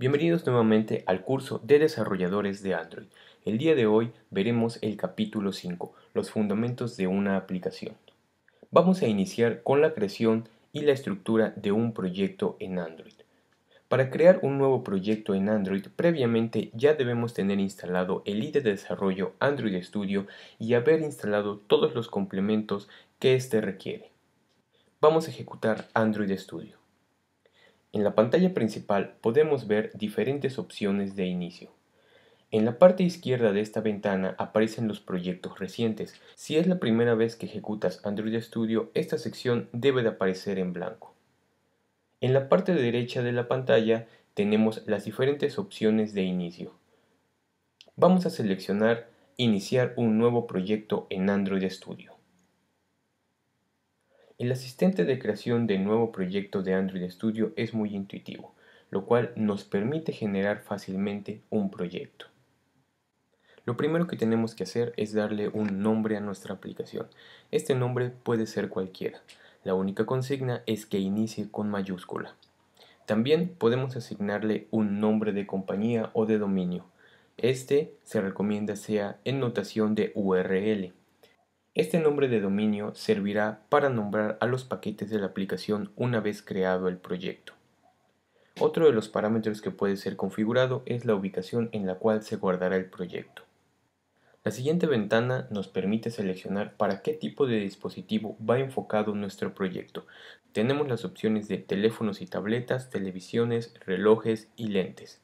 Bienvenidos nuevamente al curso de desarrolladores de Android. El día de hoy veremos el capítulo 5, los fundamentos de una aplicación. Vamos a iniciar con la creación y la estructura de un proyecto en Android. Para crear un nuevo proyecto en Android, previamente ya debemos tener instalado el IDE de desarrollo Android Studio y haber instalado todos los complementos que éste requiere. Vamos a ejecutar Android Studio. En la pantalla principal podemos ver diferentes opciones de inicio. En la parte izquierda de esta ventana aparecen los proyectos recientes. Si es la primera vez que ejecutas Android Studio, esta sección debe de aparecer en blanco. En la parte derecha de la pantalla tenemos las diferentes opciones de inicio. Vamos a seleccionar Iniciar un nuevo proyecto en Android Studio. El asistente de creación de nuevo proyecto de Android Studio es muy intuitivo, lo cual nos permite generar fácilmente un proyecto. Lo primero que tenemos que hacer es darle un nombre a nuestra aplicación. Este nombre puede ser cualquiera. La única consigna es que inicie con mayúscula. También podemos asignarle un nombre de compañía o de dominio. Este se recomienda sea en notación de URL. Este nombre de dominio servirá para nombrar a los paquetes de la aplicación una vez creado el proyecto. Otro de los parámetros que puede ser configurado es la ubicación en la cual se guardará el proyecto. La siguiente ventana nos permite seleccionar para qué tipo de dispositivo va enfocado nuestro proyecto. Tenemos las opciones de teléfonos y tabletas, televisiones, relojes y lentes.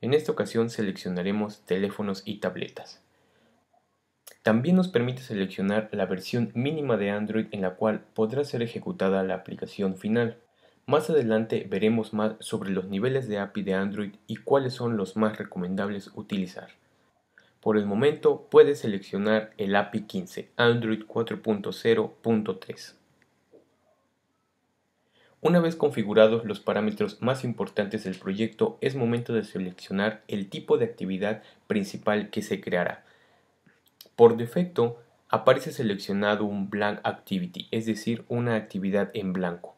En esta ocasión seleccionaremos teléfonos y tabletas. También nos permite seleccionar la versión mínima de Android en la cual podrá ser ejecutada la aplicación final. Más adelante veremos más sobre los niveles de API de Android y cuáles son los más recomendables utilizar. Por el momento puede seleccionar el API 15 Android 4.0.3. Una vez configurados los parámetros más importantes del proyecto, es momento de seleccionar el tipo de actividad principal que se creará por defecto, aparece seleccionado un blank activity, es decir, una actividad en blanco.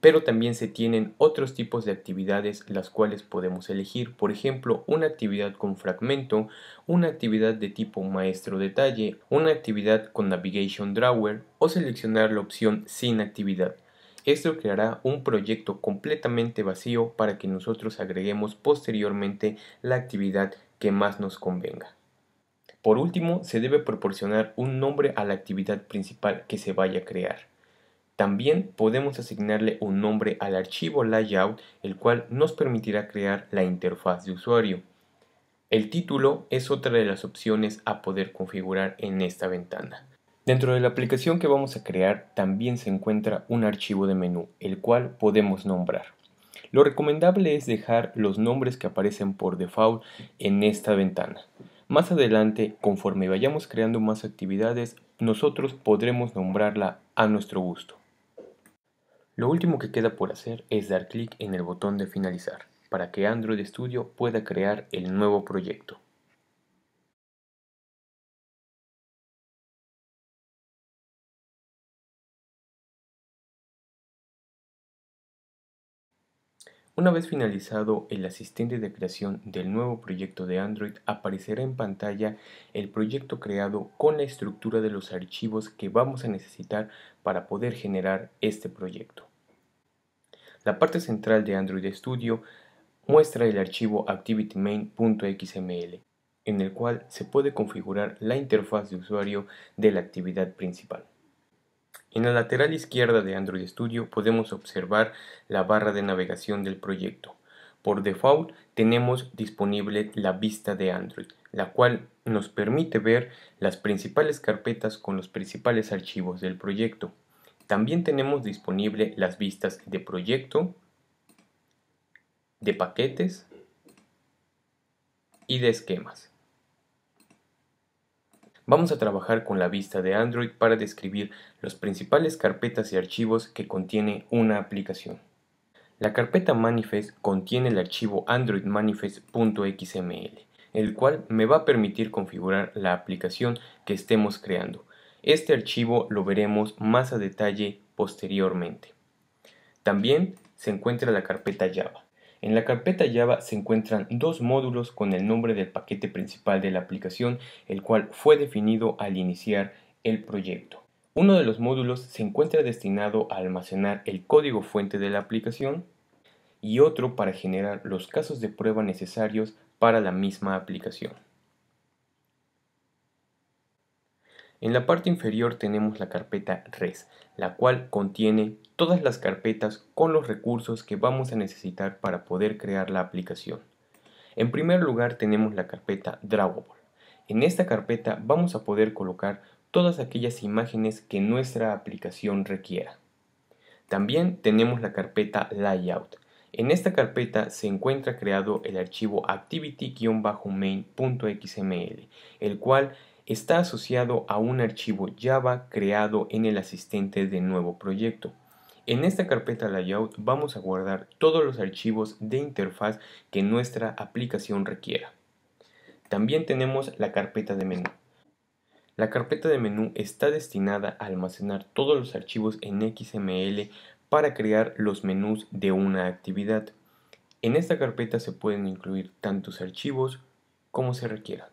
Pero también se tienen otros tipos de actividades las cuales podemos elegir, por ejemplo, una actividad con fragmento, una actividad de tipo maestro detalle, una actividad con navigation drawer o seleccionar la opción sin actividad. Esto creará un proyecto completamente vacío para que nosotros agreguemos posteriormente la actividad que más nos convenga. Por último, se debe proporcionar un nombre a la actividad principal que se vaya a crear. También podemos asignarle un nombre al archivo layout, el cual nos permitirá crear la interfaz de usuario. El título es otra de las opciones a poder configurar en esta ventana. Dentro de la aplicación que vamos a crear también se encuentra un archivo de menú, el cual podemos nombrar. Lo recomendable es dejar los nombres que aparecen por default en esta ventana. Más adelante, conforme vayamos creando más actividades, nosotros podremos nombrarla a nuestro gusto. Lo último que queda por hacer es dar clic en el botón de finalizar para que Android Studio pueda crear el nuevo proyecto. Una vez finalizado el asistente de creación del nuevo proyecto de Android, aparecerá en pantalla el proyecto creado con la estructura de los archivos que vamos a necesitar para poder generar este proyecto. La parte central de Android Studio muestra el archivo activitymain.xml, en el cual se puede configurar la interfaz de usuario de la actividad principal. En la lateral izquierda de Android Studio podemos observar la barra de navegación del proyecto. Por default tenemos disponible la vista de Android, la cual nos permite ver las principales carpetas con los principales archivos del proyecto. También tenemos disponible las vistas de proyecto, de paquetes y de esquemas. Vamos a trabajar con la vista de Android para describir los principales carpetas y archivos que contiene una aplicación. La carpeta manifest contiene el archivo androidmanifest.xml, el cual me va a permitir configurar la aplicación que estemos creando. Este archivo lo veremos más a detalle posteriormente. También se encuentra la carpeta Java. En la carpeta Java se encuentran dos módulos con el nombre del paquete principal de la aplicación, el cual fue definido al iniciar el proyecto. Uno de los módulos se encuentra destinado a almacenar el código fuente de la aplicación y otro para generar los casos de prueba necesarios para la misma aplicación. En la parte inferior tenemos la carpeta res, la cual contiene todas las carpetas con los recursos que vamos a necesitar para poder crear la aplicación. En primer lugar tenemos la carpeta Drawable. En esta carpeta vamos a poder colocar todas aquellas imágenes que nuestra aplicación requiera. También tenemos la carpeta Layout. En esta carpeta se encuentra creado el archivo activity-main.xml, el cual está asociado a un archivo Java creado en el asistente de nuevo proyecto. En esta carpeta layout vamos a guardar todos los archivos de interfaz que nuestra aplicación requiera. También tenemos la carpeta de menú. La carpeta de menú está destinada a almacenar todos los archivos en XML para crear los menús de una actividad. En esta carpeta se pueden incluir tantos archivos como se requieran.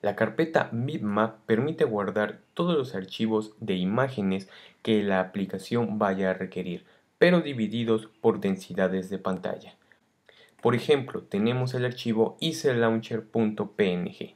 La carpeta MidMap permite guardar todos los archivos de imágenes que la aplicación vaya a requerir, pero divididos por densidades de pantalla. Por ejemplo, tenemos el archivo iselauncher.png.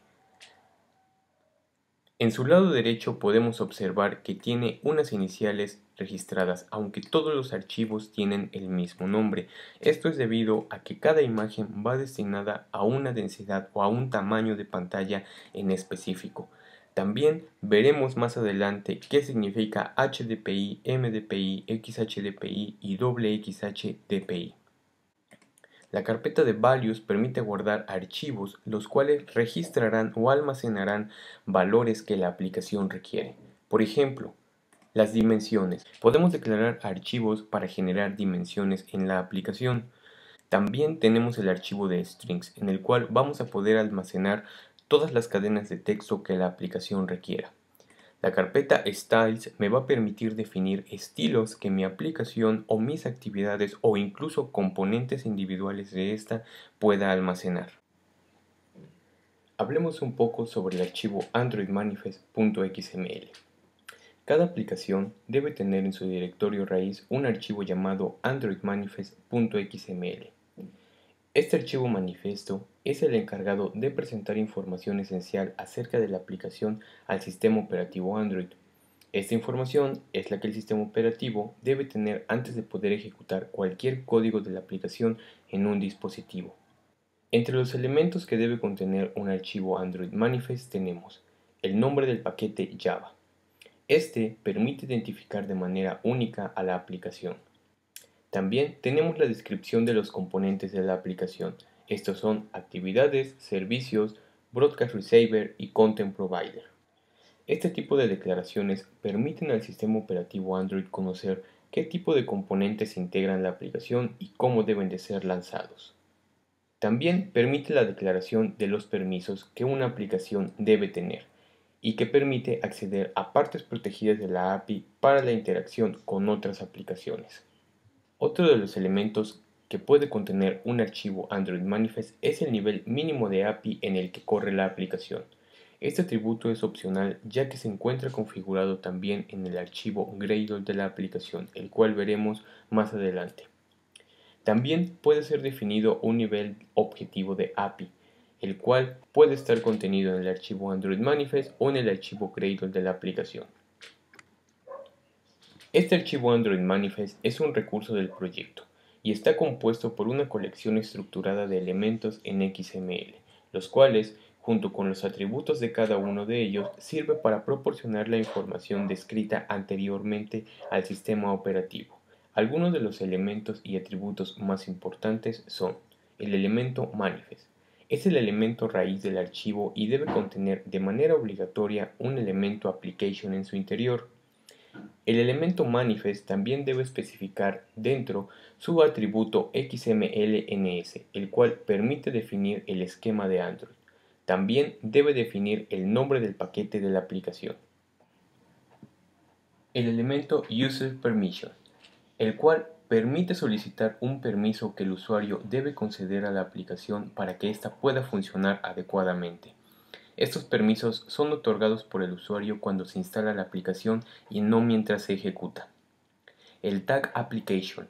En su lado derecho podemos observar que tiene unas iniciales registradas, aunque todos los archivos tienen el mismo nombre. Esto es debido a que cada imagen va destinada a una densidad o a un tamaño de pantalla en específico. También veremos más adelante qué significa HDPI, MDPI, XHDPI y WXHDPI. La carpeta de values permite guardar archivos los cuales registrarán o almacenarán valores que la aplicación requiere. Por ejemplo, las dimensiones. Podemos declarar archivos para generar dimensiones en la aplicación. También tenemos el archivo de strings, en el cual vamos a poder almacenar todas las cadenas de texto que la aplicación requiera. La carpeta Styles me va a permitir definir estilos que mi aplicación o mis actividades o incluso componentes individuales de esta pueda almacenar. Hablemos un poco sobre el archivo androidmanifest.xml. Cada aplicación debe tener en su directorio raíz un archivo llamado androidmanifest.xml. Este archivo manifiesto es el encargado de presentar información esencial acerca de la aplicación al sistema operativo Android. Esta información es la que el sistema operativo debe tener antes de poder ejecutar cualquier código de la aplicación en un dispositivo. Entre los elementos que debe contener un archivo Android Manifest tenemos el nombre del paquete Java, este permite identificar de manera única a la aplicación. También tenemos la descripción de los componentes de la aplicación. Estos son actividades, servicios, broadcast receiver y content provider. Este tipo de declaraciones permiten al sistema operativo Android conocer qué tipo de componentes integran la aplicación y cómo deben de ser lanzados. También permite la declaración de los permisos que una aplicación debe tener y que permite acceder a partes protegidas de la API para la interacción con otras aplicaciones. Otro de los elementos que puede contener un archivo Android Manifest es el nivel mínimo de API en el que corre la aplicación. Este atributo es opcional ya que se encuentra configurado también en el archivo Gradle de la aplicación, el cual veremos más adelante. También puede ser definido un nivel objetivo de API, el cual puede estar contenido en el archivo Android Manifest o en el archivo Cradle de la aplicación. Este archivo Android Manifest es un recurso del proyecto y está compuesto por una colección estructurada de elementos en XML, los cuales, junto con los atributos de cada uno de ellos, sirve para proporcionar la información descrita anteriormente al sistema operativo. Algunos de los elementos y atributos más importantes son el elemento manifest, es el elemento raíz del archivo y debe contener de manera obligatoria un elemento application en su interior. El elemento manifest también debe especificar dentro su atributo XMLNS, el cual permite definir el esquema de Android. También debe definir el nombre del paquete de la aplicación. El elemento user permission, el cual permite solicitar un permiso que el usuario debe conceder a la aplicación para que ésta pueda funcionar adecuadamente. Estos permisos son otorgados por el usuario cuando se instala la aplicación y no mientras se ejecuta. El tag application.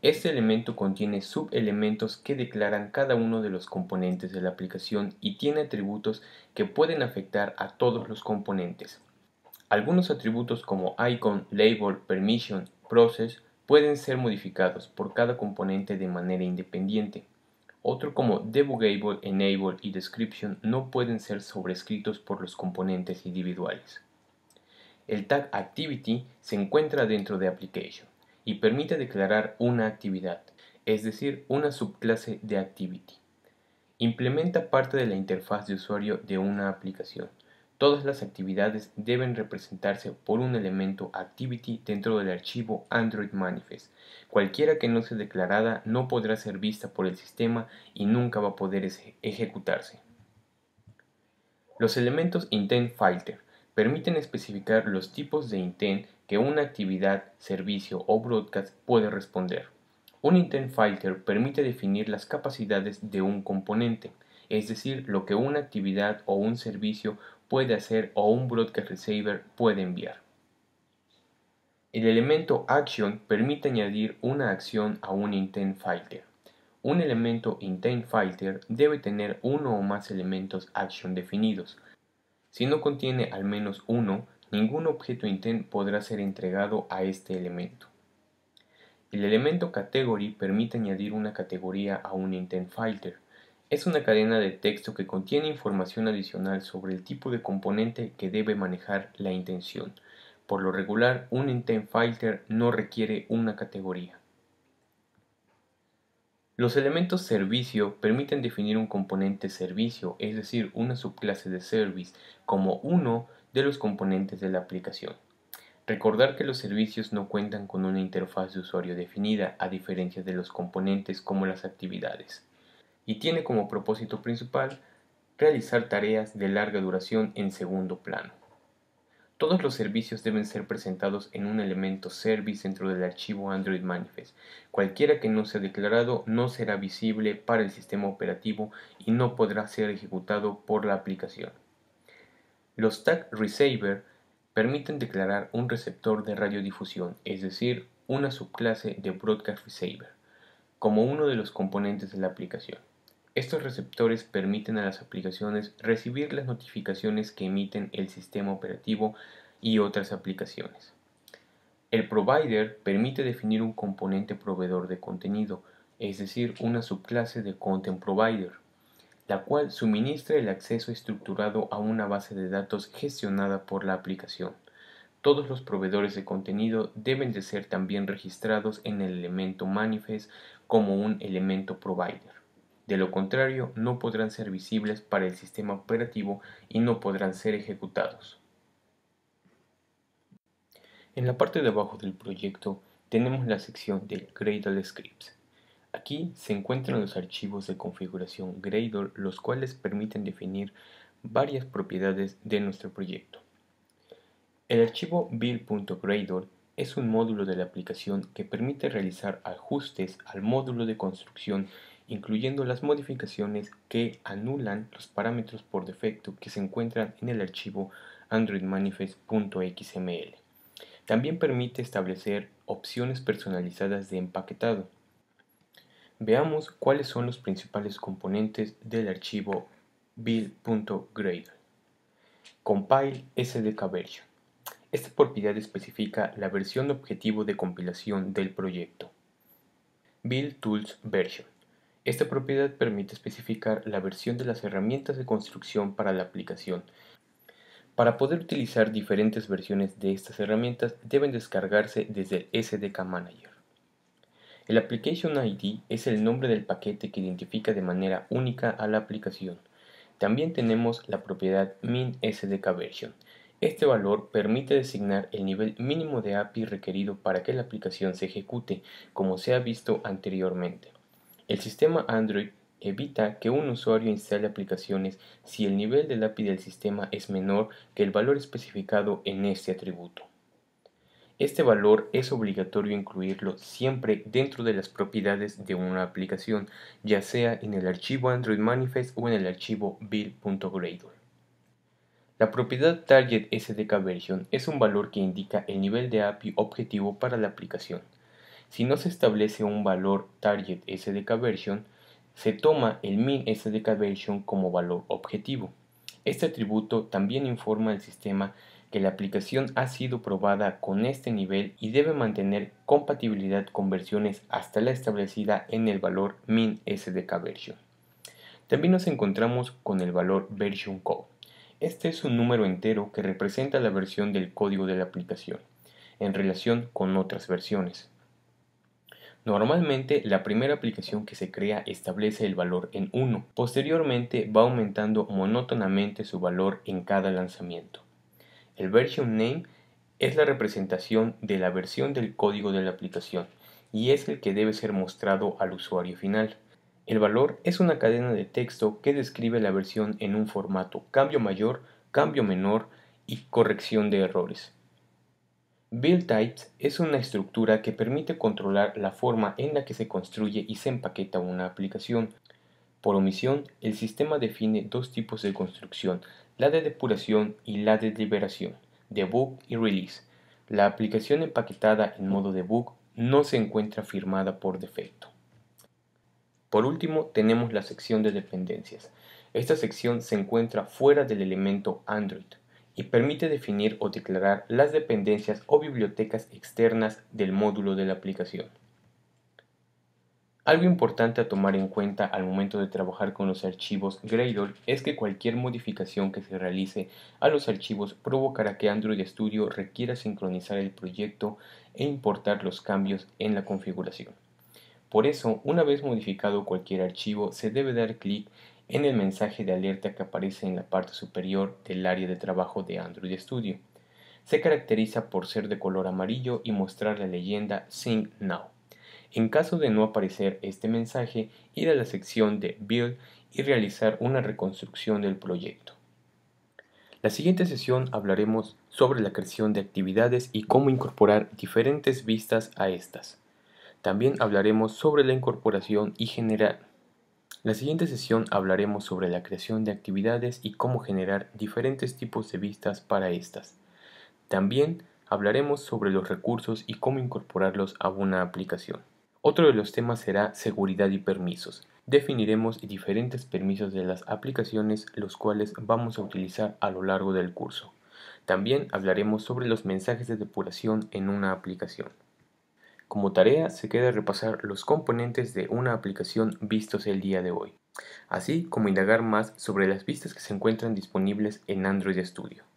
Este elemento contiene subelementos que declaran cada uno de los componentes de la aplicación y tiene atributos que pueden afectar a todos los componentes. Algunos atributos como icon, label, permission, process pueden ser modificados por cada componente de manera independiente. Otro como debugable, enable y description no pueden ser sobrescritos por los componentes individuales. El tag activity se encuentra dentro de application y permite declarar una actividad, es decir, una subclase de activity. Implementa parte de la interfaz de usuario de una aplicación, Todas las actividades deben representarse por un elemento activity dentro del archivo Android Manifest. Cualquiera que no sea declarada no podrá ser vista por el sistema y nunca va a poder ejecutarse. Los elementos intent filter permiten especificar los tipos de intent que una actividad, servicio o broadcast puede responder. Un intent filter permite definir las capacidades de un componente es decir, lo que una actividad o un servicio puede hacer o un broadcast receiver puede enviar. El elemento action permite añadir una acción a un intent filter. Un elemento intent filter debe tener uno o más elementos action definidos. Si no contiene al menos uno, ningún objeto intent podrá ser entregado a este elemento. El elemento category permite añadir una categoría a un intent filter. Es una cadena de texto que contiene información adicional sobre el tipo de componente que debe manejar la intención. Por lo regular, un intent filter no requiere una categoría. Los elementos servicio permiten definir un componente servicio, es decir, una subclase de service, como uno de los componentes de la aplicación. Recordar que los servicios no cuentan con una interfaz de usuario definida, a diferencia de los componentes como las actividades y tiene como propósito principal realizar tareas de larga duración en segundo plano. Todos los servicios deben ser presentados en un elemento service dentro del archivo Android Manifest. Cualquiera que no sea declarado no será visible para el sistema operativo y no podrá ser ejecutado por la aplicación. Los tag receiver permiten declarar un receptor de radiodifusión, es decir, una subclase de broadcast receiver, como uno de los componentes de la aplicación. Estos receptores permiten a las aplicaciones recibir las notificaciones que emiten el sistema operativo y otras aplicaciones. El provider permite definir un componente proveedor de contenido, es decir, una subclase de content provider, la cual suministra el acceso estructurado a una base de datos gestionada por la aplicación. Todos los proveedores de contenido deben de ser también registrados en el elemento manifest como un elemento provider de lo contrario no podrán ser visibles para el sistema operativo y no podrán ser ejecutados. En la parte de abajo del proyecto tenemos la sección de Gradle Scripts. Aquí se encuentran los archivos de configuración Gradle, los cuales permiten definir varias propiedades de nuestro proyecto. El archivo build.gradle es un módulo de la aplicación que permite realizar ajustes al módulo de construcción incluyendo las modificaciones que anulan los parámetros por defecto que se encuentran en el archivo androidmanifest.xml. También permite establecer opciones personalizadas de empaquetado. Veamos cuáles son los principales componentes del archivo build.gradle. Compile SDK version. Esta propiedad especifica la versión objetivo de compilación del proyecto. Build Tools version esta propiedad permite especificar la versión de las herramientas de construcción para la aplicación. Para poder utilizar diferentes versiones de estas herramientas deben descargarse desde el SDK Manager. El Application ID es el nombre del paquete que identifica de manera única a la aplicación. También tenemos la propiedad min_sdk_version. Este valor permite designar el nivel mínimo de API requerido para que la aplicación se ejecute, como se ha visto anteriormente. El sistema Android evita que un usuario instale aplicaciones si el nivel de API del sistema es menor que el valor especificado en este atributo. Este valor es obligatorio incluirlo siempre dentro de las propiedades de una aplicación, ya sea en el archivo Android Manifest o en el archivo build.gradle. La propiedad target SDK version es un valor que indica el nivel de API objetivo para la aplicación. Si no se establece un valor target SDK version, se toma el min SDK version como valor objetivo. Este atributo también informa al sistema que la aplicación ha sido probada con este nivel y debe mantener compatibilidad con versiones hasta la establecida en el valor min SDK version. También nos encontramos con el valor version code. Este es un número entero que representa la versión del código de la aplicación en relación con otras versiones. Normalmente la primera aplicación que se crea establece el valor en 1, posteriormente va aumentando monótonamente su valor en cada lanzamiento. El version name es la representación de la versión del código de la aplicación y es el que debe ser mostrado al usuario final. El valor es una cadena de texto que describe la versión en un formato cambio mayor, cambio menor y corrección de errores. Build Types es una estructura que permite controlar la forma en la que se construye y se empaqueta una aplicación. Por omisión, el sistema define dos tipos de construcción, la de depuración y la de liberación, debug y release. La aplicación empaquetada en modo debug no se encuentra firmada por defecto. Por último, tenemos la sección de dependencias. Esta sección se encuentra fuera del elemento Android, y permite definir o declarar las dependencias o bibliotecas externas del módulo de la aplicación. Algo importante a tomar en cuenta al momento de trabajar con los archivos Gradle es que cualquier modificación que se realice a los archivos provocará que Android Studio requiera sincronizar el proyecto e importar los cambios en la configuración. Por eso, una vez modificado cualquier archivo, se debe dar clic en el mensaje de alerta que aparece en la parte superior del área de trabajo de Android Studio. Se caracteriza por ser de color amarillo y mostrar la leyenda Sync Now. En caso de no aparecer este mensaje, ir a la sección de Build y realizar una reconstrucción del proyecto. La siguiente sesión hablaremos sobre la creación de actividades y cómo incorporar diferentes vistas a estas. También hablaremos sobre la incorporación y generar la siguiente sesión hablaremos sobre la creación de actividades y cómo generar diferentes tipos de vistas para estas. También hablaremos sobre los recursos y cómo incorporarlos a una aplicación. Otro de los temas será seguridad y permisos. Definiremos diferentes permisos de las aplicaciones los cuales vamos a utilizar a lo largo del curso. También hablaremos sobre los mensajes de depuración en una aplicación. Como tarea se queda repasar los componentes de una aplicación vistos el día de hoy, así como indagar más sobre las vistas que se encuentran disponibles en Android Studio.